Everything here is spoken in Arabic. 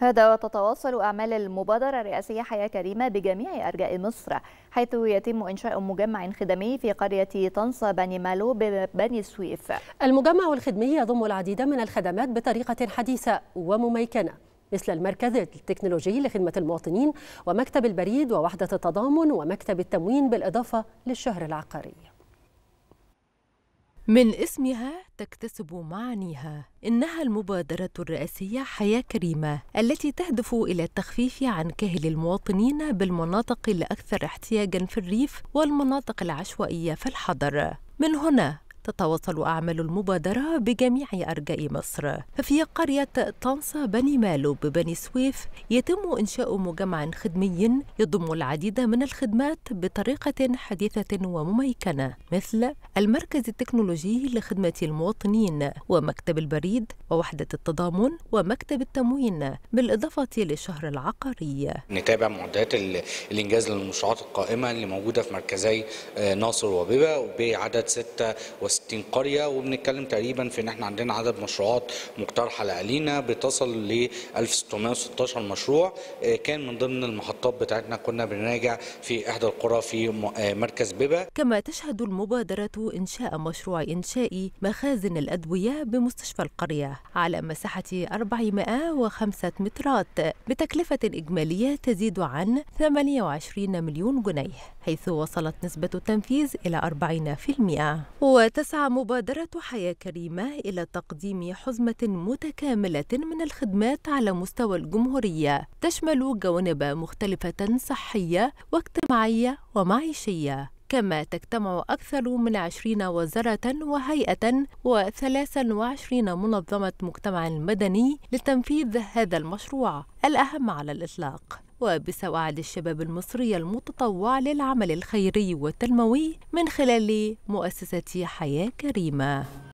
هذا وتتواصل أعمال المبادرة الرئاسية حياة كريمة بجميع أرجاء مصر حيث يتم إنشاء مجمع خدمي في قرية طنطا بني مالو بني سويف المجمع الخدمي يضم العديد من الخدمات بطريقة حديثة ومميكنة مثل المركز التكنولوجي لخدمة المواطنين ومكتب البريد ووحدة التضامن ومكتب التموين بالإضافة للشهر العقاري من اسمها تكتسب معانيها انها المبادره الرئاسيه حياه كريمه التي تهدف الى التخفيف عن كاهل المواطنين بالمناطق الاكثر احتياجا في الريف والمناطق العشوائيه في الحضر من هنا تتواصل أعمال المبادرة بجميع أرجاء مصر ففي قرية طنسا بني مالو ببني سويف يتم إنشاء مجمع خدمي يضم العديد من الخدمات بطريقة حديثة ومميكنة مثل المركز التكنولوجي لخدمة المواطنين ومكتب البريد ووحدة التضامن ومكتب التموين بالإضافة للشهر العقاري نتابع معدات الإنجاز للمشروعات القائمة اللي موجودة في مركزي آه، ناصر وبيبة بعدد 6 و 60 قريه وبنتكلم تقريبا في ان احنا عندنا عدد مشروعات مقترحه لعلينا بتصل ل 1616 مشروع آه، كان من ضمن المحطات بتاعتنا كنا بنراجع في احدى القرى في آه، مركز بيبا كما تشهد المبادره انشاء مشروع انشائي مخازن الادويه بمستشفى القريه على مساحه 405 مترات بتكلفه اجماليه تزيد عن 28 مليون جنيه حيث وصلت نسبه التنفيذ الى 40% وتس تسعى مبادرة حياة كريمة إلى تقديم حزمة متكاملة من الخدمات على مستوى الجمهورية تشمل جوانب مختلفة صحية واجتماعية ومعيشية كما تجتمع أكثر من 20 وزارة وهيئة و23 منظمة مجتمع مدني لتنفيذ هذا المشروع الأهم على الإطلاق وبسواعد الشباب المصري المتطوع للعمل الخيري والتنموي من خلال مؤسسة حياة كريمة